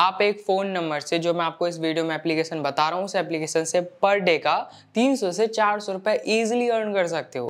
आप एक phone number से जो मैं आपको इस वीडियो में एप्लीकेशन बता रहा हूँ उस एप्लीकेशन से पर डे का 300 से 400 रुपए ईजिली अर्न कर सकते हो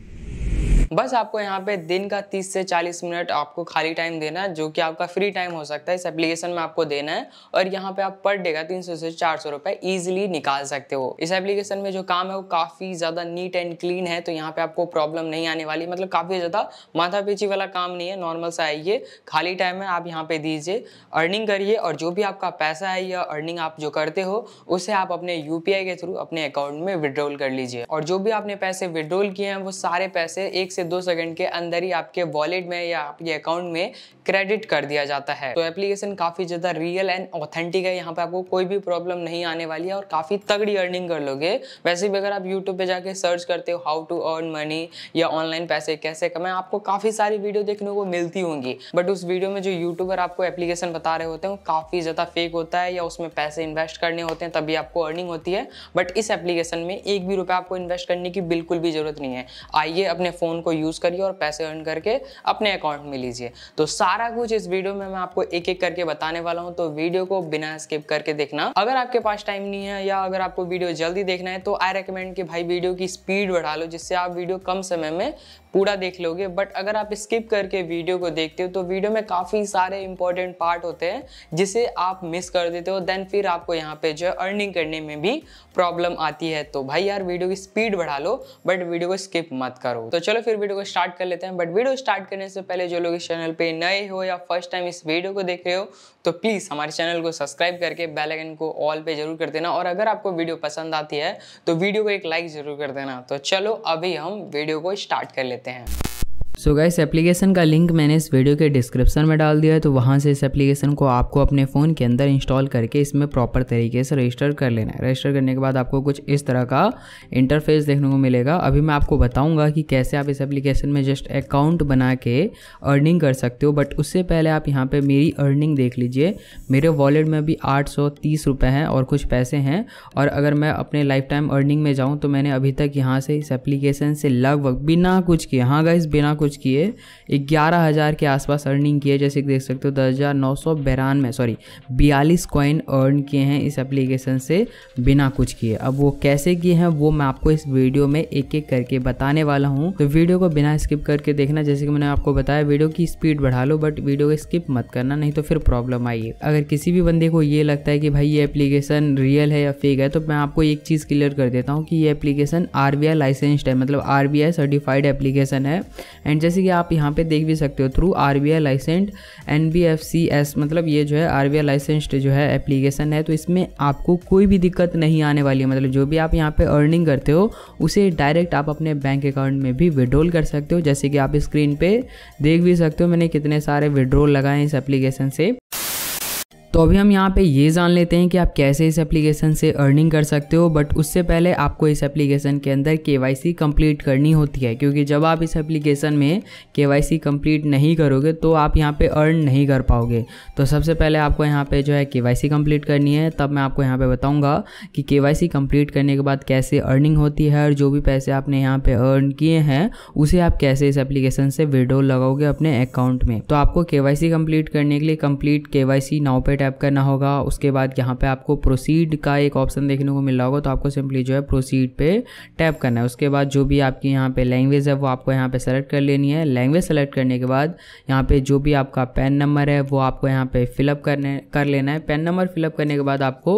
बस आपको यहाँ पे दिन का 30 से 40 मिनट आपको खाली टाइम देना है जो कि आपका फ्री टाइम हो सकता है इस एप्लीकेशन में आपको देना है और यहाँ पे आप पर डे का तीन से सौ रुपए इजिली निकाल सकते हो इस एप्लीकेशन में जो काम है वो काफ़ी ज़्यादा नीट एंड क्लीन है तो यहाँ पे आपको प्रॉब्लम नहीं आने वाली मतलब काफ़ी ज़्यादा माथा पीछी वाला काम नहीं है नॉर्मल सा आइए खाली टाइम है आप यहाँ पे दीजिए अर्निंग करिए और जो भी आपका पैसा है या अर्निंग आप जो करते हो उसे आप अपने यू के थ्रू अपने अकाउंट में विड्रॉल कर लीजिए और जो भी आपने पैसे विड्रॉल किए हैं वो सारे पैसे एक से से दो सेकंड के अंदर ही आपके वॉलेट में या आपके अकाउंट में क्रेडिट कर दिया जाता है तो एप्लीकेशन काफ़ी ज़्यादा रियल एंड ऑथेंटिक है यहाँ पे आपको कोई भी प्रॉब्लम नहीं आने वाली है और काफ़ी तगड़ी अर्निंग कर लोगे वैसे भी अगर आप यूट्यूब पे जाके सर्च करते हो हाउ टू अर्न मनी या ऑनलाइन पैसे कैसे कमाएं आपको काफ़ी सारी वीडियो देखने को मिलती होंगी बट उस वीडियो में जो यूट्यूबर आपको एप्लीकेशन बता रहे होते हैं वो काफ़ी ज़्यादा फेक होता है या उसमें पैसे इन्वेस्ट करने होते हैं तभी आपको अर्निंग होती है बट इस एप्लीकेशन में एक भी रुपया आपको इन्वेस्ट करने की बिल्कुल भी जरूरत नहीं है आइए अपने फ़ोन को यूज़ करिए और पैसे अर्न करके अपने अकाउंट में लीजिए तो सारा कुछ इस वीडियो में मैं आपको एक एक करके बताने वाला हूँ तो वीडियो को बिना स्किप करके देखना अगर आपके पास टाइम नहीं है या अगर आपको वीडियो जल्दी देखना है तो आई रिकमेंड कि भाई वीडियो की स्पीड बढ़ा लो जिससे आप वीडियो कम समय में पूरा देख लोगे बट अगर आप स्किप करके वीडियो को देखते हो तो वीडियो में काफ़ी सारे इंपॉर्टेंट पार्ट होते हैं जिसे आप मिस कर देते हो देन फिर आपको यहाँ पे जो है अर्निंग करने में भी प्रॉब्लम आती है तो भाई यार वीडियो की स्पीड बढ़ा लो बट वीडियो को स्किप मत करो तो चलो फिर वीडियो को स्टार्ट कर लेते हैं बट वीडियो स्टार्ट करने से पहले जो लोग इस चैनल पर नए हो या फर्स्ट टाइम इस वीडियो को देख रहे हो तो प्लीज़ हमारे चैनल को सब्सक्राइब करके बेलाइकन को ऑल पे जरूर कर देना और अगर आपको वीडियो पसंद आती है तो वीडियो को एक लाइक जरूर कर देना तो चलो अभी हम वीडियो को स्टार्ट कर लेते हैं लेते हैं सो so गाइस एप्लीकेशन का लिंक मैंने इस वीडियो के डिस्क्रिप्शन में डाल दिया है तो वहाँ से इस एप्लीकेशन को आपको अपने फ़ोन के अंदर इंस्टॉल करके इसमें प्रॉपर तरीके से रजिस्टर कर लेना है रजिस्टर करने के बाद आपको कुछ इस तरह का इंटरफेस देखने को मिलेगा अभी मैं आपको बताऊँगा कि कैसे आप इस एप्लीकेशन में जस्ट अकाउंट बना के अर्निंग कर सकते हो बट उससे पहले आप यहाँ पर मेरी अर्निंग देख लीजिए मेरे वॉलेट में अभी आठ सौ तीस हैं और कुछ पैसे हैं और अगर मैं अपने लाइफ टाइम अर्निंग में जाऊँ तो मैंने अभी तक यहाँ से इस एप्लीकेशन से लगभग बिना कुछ किए हाँ गाइस बिना कुछ किए ग्यारह हज़ार के आसपास अर्निंग किए जैसे कि देख सकते हो दस हज़ार नौ सौ बिरानवे सॉरी बयालीस कॉइन अर्न किए हैं इस एप्लीकेशन से बिना कुछ किए अब वो कैसे किए हैं वो मैं आपको इस वीडियो में एक एक करके बताने वाला हूँ तो वीडियो को बिना स्किप करके देखना जैसे कि मैंने आपको बताया वीडियो की स्पीड बढ़ा लो बट वीडियो को स्किप मत करना नहीं तो फिर प्रॉब्लम आई अगर किसी भी बंदे को ये लगता है कि भाई ये एप्लीकेशन रियल है या फेक है तो मैं आपको एक चीज़ क्लियर कर देता हूँ कि ये application R B I licensed है मतलब R B I certified application है एंड जैसे कि आप यहाँ पे देख भी सकते हो through R B I licensed N B F C S मतलब ये जो है आर बी आई लाइसेंसड जो है एप्लीकेशन है तो इसमें आपको कोई भी दिक्कत नहीं आने वाली है मतलब जो भी आप यहाँ पे अर्निंग करते हो उसे डायरेक्ट आप अपने बैंक अकाउंट में भी विड्रोल कर सकते हो जैसे कि आप स्क्रीन पर देख भी सकते हो मैंने कितने सारे विड्रोल लगाए हैं इस एप्लीकेशन से तो अभी हम यहाँ पे ये जान लेते हैं कि आप कैसे इस एप्लीकेशन से अर्निंग कर सकते हो बट उससे पहले आपको इस एप्लीकेशन के अंदर के कंप्लीट करनी होती है क्योंकि जब आप इस एप्लीकेशन में के कंप्लीट नहीं करोगे तो आप यहाँ पे अर्न नहीं कर पाओगे तो सबसे पहले आपको यहाँ पे जो है के कंप्लीट करनी है तब मैं आपको यहाँ पर बताऊँगा कि के कंप्लीट करने के बाद कैसे अर्निंग होती है और जो भी पैसे आपने यहाँ पर अर्न किए हैं उसे आप कैसे इस एप्लीकेशन से विड्रो लगाओगे अपने अकाउंट में तो आपको के कंप्लीट करने के लिए कंप्लीट के वाई सी नाव टैप करना होगा उसके बाद यहाँ पे आपको प्रोसीड का एक ऑप्शन देखने को मिल रहा होगा तो आपको सिंपली जो है प्रोसीड पे टैप करना है उसके बाद जो भी आपकी यहाँ पे लैंग्वेज है वो आपको यहाँ पे सेलेक्ट कर लेनी है लैंग्वेज सेलेक्ट करने के बाद यहाँ पे जो भी आपका पेन नंबर है वो आपको यहाँ पे फिलअप करने कर लेना है पेन नंबर फिलअप करने के बाद आपको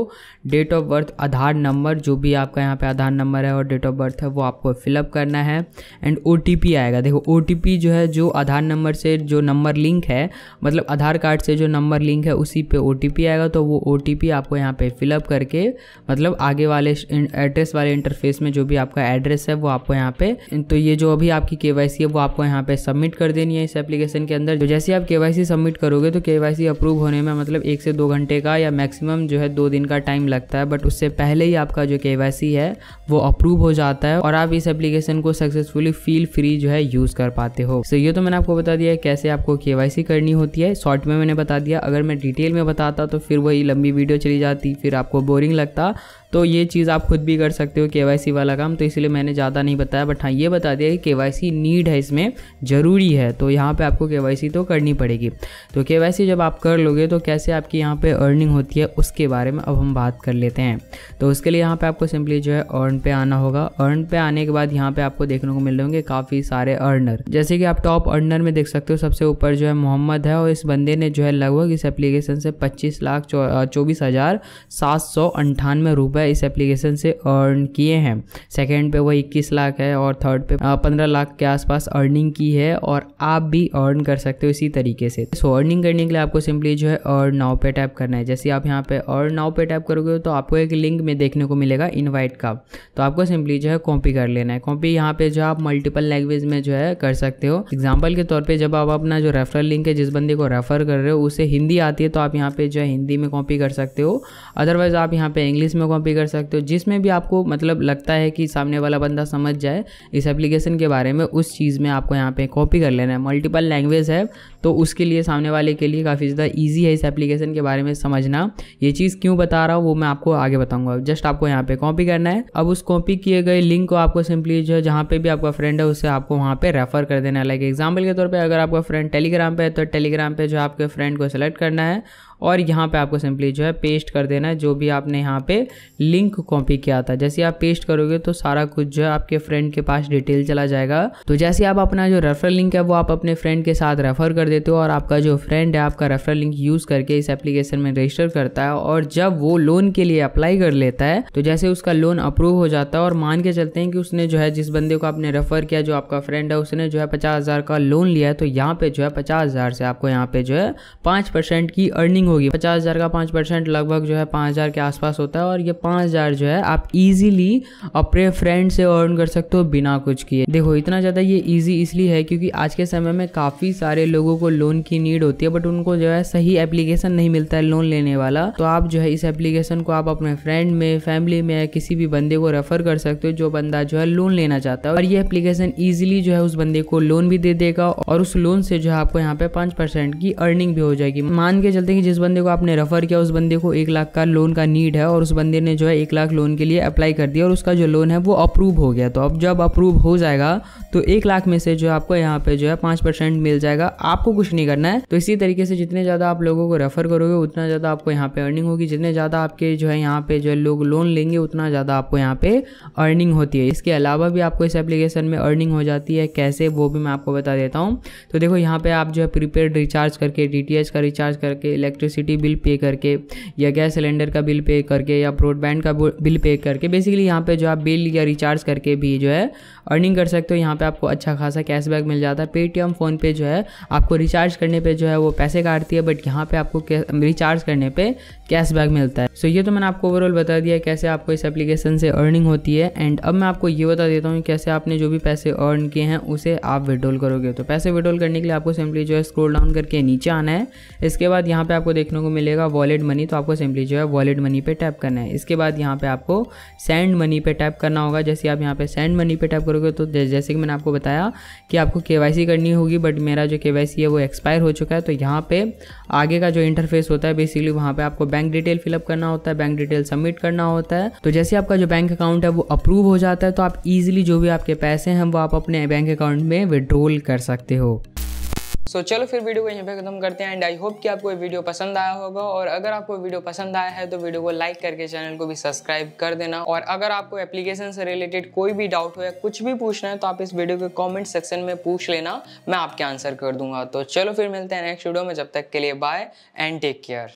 date of birth Aadhaar number जो भी आपका यहाँ पे आधार नंबर है और डेट ऑफ बर्थ है वो आपको फिलअप करना है एंड ओ आएगा देखो ओ जो है जो आधार नंबर से जो नंबर लिंक है मतलब आधार कार्ड से जो नंबर लिंक है उसी पे ओ ओटीपी आएगा तो वो ओटीपी आपको यहाँ पे फिलअप करके मतलब आगे वाले एड्रेस वाले इंटरफेस में जो भी आपका एड्रेस है वो आपको यहाँ पे तो ये जो अभी आपकी के है वो आपको यहाँ पे सबमिट कर देनी है इस एप्लीकेशन के अंदर तो जैसे आप के सबमिट करोगे तो के अप्रूव होने में मतलब एक से दो घंटे का या मैक्सिमम जो है दो दिन का टाइम लगता है बट उससे पहले ही आपका जो के है वो अप्रूव हो जाता है और आप इस एप्लीकेशन को सक्सेसफुली फील फ्री जो है यूज़ कर पाते हो तो ये तो मैंने आपको बता दिया है कैसे आपको के करनी होती है शॉर्ट में मैंने बता दिया अगर मैं डिटेल में बता आता तो फिर वही लंबी वीडियो चली जाती फिर आपको बोरिंग लगता तो ये चीज़ आप खुद भी कर सकते हो के वाला काम तो इसलिए मैंने ज़्यादा नहीं बताया बट हाँ ये बता दिया कि के नीड है इसमें ज़रूरी है तो यहाँ पे आपको के तो करनी पड़ेगी तो के जब आप कर लोगे तो कैसे आपकी यहाँ पे अर्निंग होती है उसके बारे में अब हम बात कर लेते हैं तो उसके लिए यहाँ पर आपको सिंपली जो है अर्न पे आना होगा अर्न पे आने के बाद यहाँ पे आपको देखने को मिल रहे काफ़ी सारे अर्नर जैसे कि आप टॉप अर्नर में देख सकते हो सबसे ऊपर जो है मोहम्मद है और इस बंदे ने जो है लगभग इस एप्लीकेशन से पच्चीस लाख चौबीस हज़ार सात सौ अंठानवे रुपये इस एप्लीकेशन से अर्न किए हैं सेकेंड पे वह इक्कीस लाख है और थर्ड पे पंद्रह लाख के आसपास अर्निंग की है और आप भी अर्न कर सकते हो इसी तरीके से सो so, अर्निंग करने के लिए आपको सिंपली जो है अर्न नाव पे टैप करना है जैसे आप यहाँ पे अर्न नाव पे टैप करोगे तो आपको एक लिंक में देखने को मिलेगा इन्वाइट का तो आपको सिंपली जो है कॉपी कर लेना है कॉपी यहाँ पे जो आप मल्टीपल लैंग्वेज में जो है कर सकते हो एग्जाम्पल के तौर पर जब आप अपना जो रेफरल लिंक है जिस बंदे को रेफर कर रहे हो उसे हिंदी आती है तो आप यहाँ पे पे जो है हिंदी में कॉपी कर सकते हो अदरवाइज़ आप यहाँ पे इंग्लिश में कॉपी कर सकते हो जिसमें भी आपको मतलब लगता है कि सामने वाला बंदा समझ जाए इस एप्लीकेशन के बारे में उस चीज़ में आपको यहाँ पे कॉपी कर लेना है मल्टीपल लैंग्वेज है तो उसके लिए सामने वाले के लिए काफ़ी ज़्यादा ईजी है इस एप्लीकेशन के बारे में समझना ये चीज़ क्यों बता रहा हूँ वो मैं आपको आगे बताऊँगा जस्ट आपको यहाँ पे कॉपी करना है अब उस कॉपी किए गए लिंक को आपको सिंपली जो है जहाँ पे भी आपका फ्रेंड है उसे आपको वहाँ पे रेफर कर देना है लाइक एग्जाम्पल के तौर पर अगर आपका फ्रेंड टेलीग्राम पे है तो टेलीग्राम पे जो आपके फ्रेंड को सेलेक्ट करना है और यहाँ पे आपको सिंपली जो है पेस्ट कर देना है जो भी आपने यहाँ पे लिंक कॉपी किया था जैसे आप पेस्ट करोगे तो सारा कुछ जो है आपके फ्रेंड के पास डिटेल चला जाएगा तो जैसे आप अपना जो रेफरल लिंक है वो आप अपने फ्रेंड के साथ रेफर कर देते हो और आपका जो फ्रेंड है आपका रेफरल लिंक यूज़ करके इस एप्लीकेशन में रजिस्टर करता है और जब वो लोन के लिए अप्लाई कर लेता है तो जैसे उसका लोन अप्रूव हो जाता है और मान के चलते हैं कि उसने जो है जिस बंदे को आपने रेफर किया जो आपका फ्रेंड है उसने जो है पचास हज़ार का लोन लिया है तो यहाँ पे जो है पचास हज़ार से आपको यहाँ पे जो है पांच परसेंट की अर्निंग होगी पचास हज़ार का पाँच परसेंट लगभग जो है पाँच हज़ार के आसपास होता है और ये पाँच हज़ार जो है आप इजीली अपने फ्रेंड से अर्न कर सकते हो बिना कुछ किए देखो इतना ज़्यादा ये इजी इसलिए है क्योंकि आज के समय में काफ़ी सारे लोगों को लोन की नीड होती है बट उनको जो है सही एप्लीकेशन नहीं मिलता है लोन लेने वाला तो आप जो है इस एप्लीकेशन को आप अपने फ्रेंड में फैमिली में किसी भी बंदे को रेफर कर सकते हो जो बंदा जो है लोन लेना चाहता है और ये एप्लीकेशन ईजिली जो है उस बंदे को लोन भी दे देगा और उस लोन से जो है आपको यहाँ पे पाँच परसेंट की अर्निंग भी हो जाएगी मान के चलते कि जिस बंदे को आपने रेफ़र किया उस बंदे को एक लाख का लोन का नीड है और उस बंदे ने जो है एक लाख लोन के लिए अप्लाई कर दिया और उसका जो लोन है वो अप्रूव हो गया तो अब जब अप्रूव हो जाएगा तो एक लाख में से जो आपको यहाँ पे जो है पांच परसेंट मिल जाएगा आपको कुछ नहीं करना है तो इसी तरीके से जितने ज़्यादा आप लोगों को रेफ़र करोगे उतना ज़्यादा आपको यहाँ पे अर्निंग होगी जितने ज़्यादा आपके जो है यहाँ पे जो है लोग लोन लेंगे उतना ज़्यादा आपको यहाँ पे अर्निंग होती है इसके अलावा भी आपको इस एप्लीकेशन में अर्निंग हो जाती है कैसे वो भी मैं आपको बता देता हूँ तो देखो यहाँ पे आप जो है प्रीपेड रिचार्ज करके डी का रिचार्ज करके इलेक्ट्रिस इलेक्ट्रिसिटी बिल पे करके या गैस सिलेंडर का बिल पे करके या ब्रॉडबैंड का बिल पे करके बेसिकली यहाँ पे जो आप बिल या रिचार्ज करके भी जो है अर्निंग कर सकते हो यहाँ पे आपको अच्छा खासा कैशबैक मिल जाता है पेटीएम फोन पे जो है आपको रिचार्ज करने पे जो है वो पैसे काटती है बट यहाँ पे आपको रिचार्ज करने पे कैशबैक मिलता है सो so, ये तो मैंने आपको ओवरऑल बता दिया कैसे आपको इस एप्लीकेशन से अर्निंग होती है एंड अब मैं आपको ये बता देता हूँ कैसे आपने जो भी पैसे अर्न किए हैं उसे आप विड्रॉल करोगे तो पैसे विड्रॉल करने के लिए आपको सिंपली जो है स्क्रोल डाउन करके नीचे आना है इसके बाद यहाँ पे आपको देखने को मिलेगा वॉलेट मनी तो आपको सिंपली जो है वॉलेट मनी पे टैप करना है इसके बाद यहाँ पे आपको सेंड मनी पे टैप करना होगा जैसे आप यहाँ पे सेंड मनी पे टैप करोगे तो जैसे कि मैंने आपको बताया कि आपको के करनी होगी बट मेरा जो के है वो एक्सपायर हो चुका है तो यहाँ पर आगे का जो इंटरफेस होता है बेसिकली वहाँ पर आपको बैंक डिटेल फिलअप करना होता है बैंक डिटेल सबमिट करना होता है तो जैसे आपका जो बैंक अकाउंट है वो अप्रूव हो जाता है तो आप ईजिली जो भी आपके पैसे हैं वो आप अपने बैंक अकाउंट में विड्रोल कर सकते हो सो so, चलो फिर वीडियो को यहीं पे खत्म करते हैं एंड आई होप कि आपको ये वीडियो पसंद आया होगा और अगर आपको वीडियो पसंद आया है तो वीडियो को लाइक करके चैनल को भी सब्सक्राइब कर देना और अगर आपको एप्लीकेशन से रिलेटेड कोई भी डाउट हो या कुछ भी पूछना है तो आप इस वीडियो के कॉमेंट सेक्शन में पूछ लेना मैं आपके आंसर कर दूंगा तो चलो फिर मिलते हैं नेक्स्ट वीडियो में जब तक के लिए बाय एंड टेक केयर